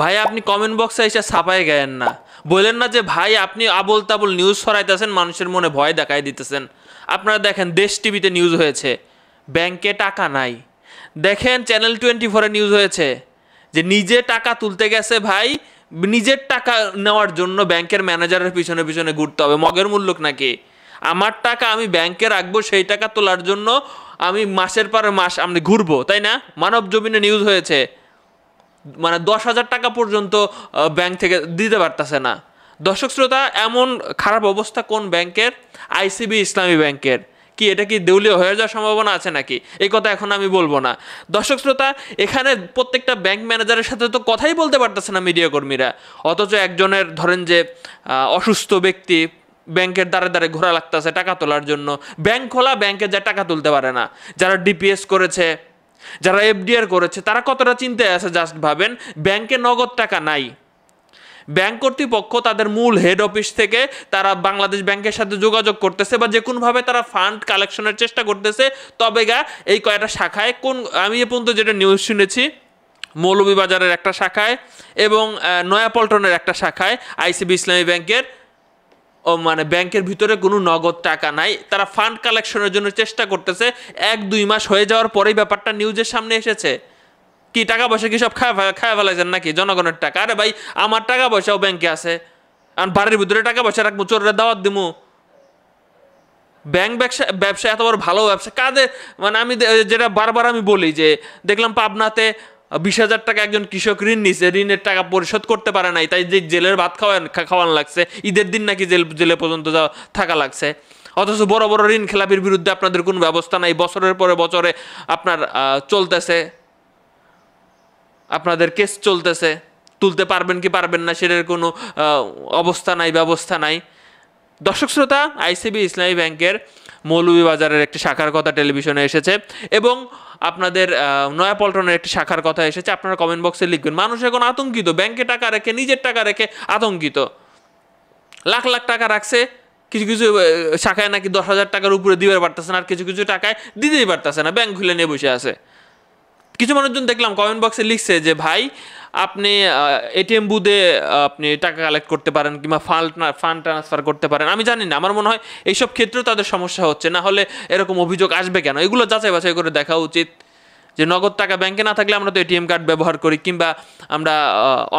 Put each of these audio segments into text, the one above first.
ভাই আপনি কমেন্ট বক্সে এসে ছাপায় গেলেন না বলেন না যে ভাই আপনি আবল তাবল নিউজ সরাইতেছেন মানুষের মনে ভয় দেখাই দিতেছেন আপনারা দেখেন দেশ টিভিতে নিউজ হয়েছে ব্যাংকে টাকা নাই দেখেন চ্যানেল টোয়েন্টি ফোরে নিউজ হয়েছে যে নিজে টাকা তুলতে গেছে ভাই নিজের টাকা নেওয়ার জন্য ব্যাংকের ম্যানেজারের পিছনে পিছনে ঘুরতে হবে মগের মূল্যক নাকি আমার টাকা আমি ব্যাংকে রাখবো সেই টাকা তোলার জন্য আমি মাসের পর মাস আমি ঘুরবো তাই না মানব জমিনে নিউজ হয়েছে মানে দশ হাজার টাকা পর্যন্ত ব্যাংক থেকে দিতে পারতেছে না দর্শক শ্রোতা এমন খারাপ অবস্থা কোন ব্যাংকের আইসিবি ইসলামী ব্যাংকের কি এটা কি দেউলিয়া হয়ে যাওয়ার সম্ভাবনা আছে নাকি এই কথা এখন আমি বলবো না দর্শক শ্রোতা এখানে প্রত্যেকটা ব্যাংক ম্যানেজারের সাথে তো কথাই বলতে পারতেছে না মিডিয়া কর্মীরা অথচ একজনের ধরেন যে অসুস্থ ব্যক্তি ব্যাংকের দ্বারে দ্বারে ঘোরা লাগতেছে টাকা তোলার জন্য ব্যাংক খোলা ব্যাংকে যা টাকা তুলতে পারে না যারা ডিপিএস করেছে যারা এফডিআর করেছে তারা কতটা চিন্তায় আছে জাস্ট ভাবেন ব্যাংকে নগদ টাকা নাই ব্যাংক কর্তৃপক্ষ তাদের মূল হেড অফিস থেকে তারা বাংলাদেশ ব্যাংকের সাথে যোগাযোগ করতেছে বা যে কোনোভাবে তারা ফান্ড কালেকশনের চেষ্টা করতেছে তবে গা এই কয়টা শাখায় কোন আমি এ পর্যন্ত যেটা নিউজ শুনেছি মৌলভীবাজারের একটা শাখায় এবং নয়াপল্টনের একটা শাখায় আইসিবি ইসলামী ব্যাংকের মানে ব্যাংকের ভিতরে কোনো নগদ টাকা নাই তারা ফান্ড কালেকশনের জন্য চেষ্টা করতেছে এক দুই মাস হয়ে যাওয়ার পরেই ব্যাপারটা নিউজের সামনে এসেছে কি টাকা পয়সা কি সব খায় খায় ফেলাইছেন নাকি জনগণের টাকা আরে ভাই আমার টাকা পয়সাও ব্যাংকে আছে আর বাড়ির ভিতরে টাকা পয়সা রাখবো চোররা দাওয়াত দিমু ব্যাংক ব্যবসা ব্যবসা এত বড় ভালো ব্যবসা কাদের মানে আমি যেটা বারবার আমি বলি যে দেখলাম পাবনাতে বিশ হাজার টাকা একজন কৃষক ঋণ নিছে ঋণের টাকা পরিশোধ করতে পারে নাই তাই যে জেলের ভাত খাওয়ান খাওয়ান লাগছে ঈদের দিন নাকি জেল জেলে পর্যন্ত যাওয়া থাকা লাগছে অথচ বড় বড় ঋণ খেলাপির বিরুদ্ধে আপনাদের কোনো ব্যবস্থা নাই বছরের পরে বছরে আপনার চলতেছে আপনাদের কেস চলতেছে তুলতে পারবেন কি পারবেন না সেটার কোনো অবস্থা নাই ব্যবস্থা নাই দর্শক শ্রোতা আইসিবি ইসলামী ব্যাংকের মৌলভীবাজারের একটি শাখার কথা টেলিভিশনে এসেছে এবং আপনাদের নয়াপল্টনের একটি শাখার কথা এসেছে আপনারা কমেন্ট বক্সে লিখবেন মানুষ এখন আতঙ্কিত ব্যাংকে টাকা রেখে নিজের টাকা রেখে আতঙ্কিত লাখ লাখ টাকা রাখছে কিছু কিছু শাখায় নাকি দশ হাজার টাকার উপরে দিবার পারতেছে না আর কিছু কিছু টাকায় দিতেই পারতেছে না ব্যাংক খুলে নিয়ে বসে আছে কিছু মানুষজন দেখলাম কমেন্ট বক্সে লিখছে যে ভাই আপনি এটিএম বুথে আপনি টাকা কালেক্ট করতে পারেন কিংবা ফান্ড ফান্ড ট্রান্সফার করতে পারেন আমি জানি না আমার মনে হয় এইসব ক্ষেত্রেও তাদের সমস্যা হচ্ছে না হলে এরকম অভিযোগ আসবে কেন এগুলো যাচাই বাছাই করে দেখা উচিত যে নগদ টাকা ব্যাংকে না থাকলে আমরা তো এটিএম কার্ড ব্যবহার করি কিংবা আমরা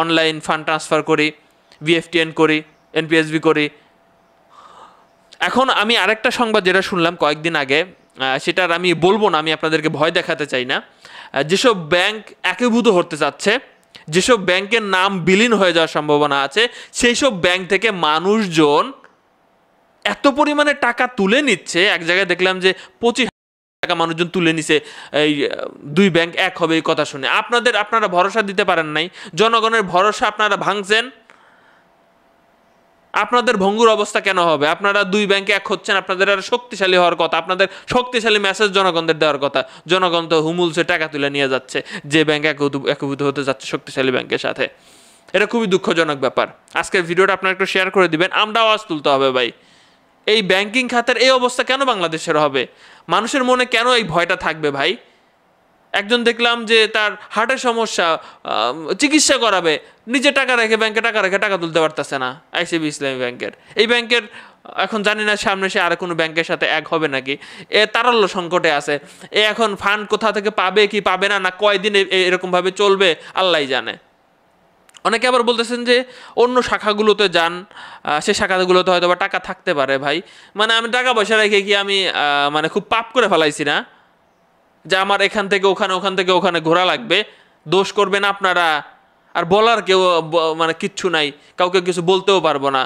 অনলাইন ফান্ড ট্রান্সফার করি ভিএফটিএন করি এনপিএসবি করি এখন আমি আরেকটা সংবাদ যেটা শুনলাম কয়েকদিন আগে সেটার আমি বলবো না আমি আপনাদেরকে ভয় দেখাতে চাই না যেসব ব্যাংক একীভূত হতে চাচ্ছে যেসব ব্যাংকের নাম বিলীন হয়ে যাওয়ার সম্ভাবনা আছে সেই সব ব্যাংক থেকে মানুষজন এত পরিমাণে টাকা তুলে নিচ্ছে এক জায়গায় দেখলাম যে পঁচিশ টাকা মানুষজন তুলে নিছে এই দুই ব্যাংক এক হবে এই কথা শুনে আপনাদের আপনারা ভরসা দিতে পারেন নাই জনগণের ভরসা আপনারা ভাঙছেন আপনাদের ভঙ্গুর অবস্থা কেন হবে আপনারা দুই ব্যাংকে এক হচ্ছেন আপনাদের আর শক্তিশালী হওয়ার কথা আপনাদের শক্তিশালী মেসেজ জনগণদের দেওয়ার কথা জনগণ তো হুমুল সে টাকা তুলে নিয়ে যাচ্ছে যে ব্যাংক একভূত হতে যাচ্ছে শক্তিশালী ব্যাংকের সাথে এটা খুবই দুঃখজনক ব্যাপার আজকের ভিডিওটা আপনারা একটু শেয়ার করে দিবেন আমরা আওয়াজ তুলতে হবে ভাই এই ব্যাংকিং খাতের এই অবস্থা কেন বাংলাদেশের হবে মানুষের মনে কেন এই ভয়টা থাকবে ভাই একজন দেখলাম যে তার হার্টের সমস্যা চিকিৎসা করাবে নিজে টাকা রেখে ব্যাংকে টাকা রেখে টাকা তুলতে পারতেছে না আইসিবি ইসলামী ব্যাংকের এই ব্যাংকের এখন জানি না সামনে সে আর কোনো ব্যাংকের সাথে এক হবে নাকি এ তারল্য সংকটে আছে এ এখন ফান্ড কোথা থেকে পাবে কি পাবে না না কয়দিন এরকমভাবে চলবে আল্লাহ জানে অনেকে আবার বলতেছেন যে অন্য শাখাগুলোতে যান সে শাখাগুলোতে হয়তো বা টাকা থাকতে পারে ভাই মানে আমি টাকা পয়সা রেখে কি আমি মানে খুব পাপ করে ফেলাইছি না যে আমার এখান থেকে ওখানে ওখান থেকে ওখানে ঘোরা লাগবে দোষ করবেন আপনারা আর বলার কেউ মানে কিচ্ছু নাই কাউকে কিছু বলতেও পারবো না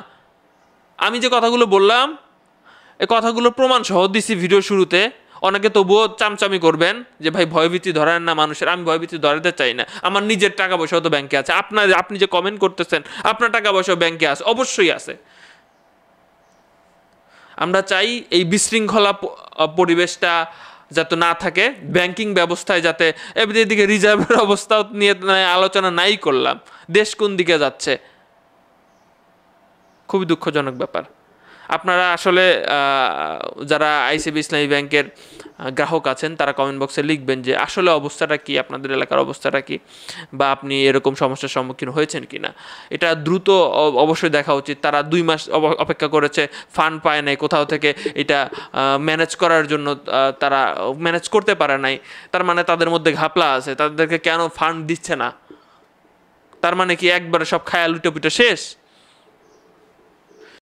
আমি যে কথাগুলো বললাম এই কথাগুলো প্রমাণ সহ দিছি ভিডিও শুরুতে অনেকে তবুও চামচামি করবেন যে ভাই ভয়ভীতি ধরেন না মানুষের আমি ভয়ভীতি ধরাতে চাই না আমার নিজের টাকা পয়সাও তো ব্যাংকে আছে আপনার আপনি যে কমেন্ট করতেছেন আপনার টাকা পয়সাও ব্যাংকে আছে অবশ্যই আছে আমরা চাই এই বিশৃঙ্খলা পরিবেশটা যাতে না থাকে ব্যাংকিং ব্যবস্থায় যাতে এদিকে রিজার্ভের অবস্থাও নিয়ে আলোচনা নাই করলাম দেশ কোন দিকে যাচ্ছে খুবই দুঃখজনক ব্যাপার আপনারা আসলে যারা আইসিবি ইসলামী ব্যাংকের গ্রাহক আছেন তারা কমেন্ট বক্সে লিখবেন যে আসলে অবস্থাটা কি আপনাদের এলাকার অবস্থাটা কি বা আপনি এরকম সমস্যার সম্মুখীন হয়েছেন কি না এটা দ্রুত অবশ্যই দেখা উচিত তারা দুই মাস অপেক্ষা করেছে ফান্ড পায় নাই কোথাও থেকে এটা ম্যানেজ করার জন্য তারা ম্যানেজ করতে পারে নাই তার মানে তাদের মধ্যে ঘাপলা আছে তাদেরকে কেন ফান্ড দিচ্ছে না তার মানে কি একবারে সব খায়া লুটোপিটো শেষ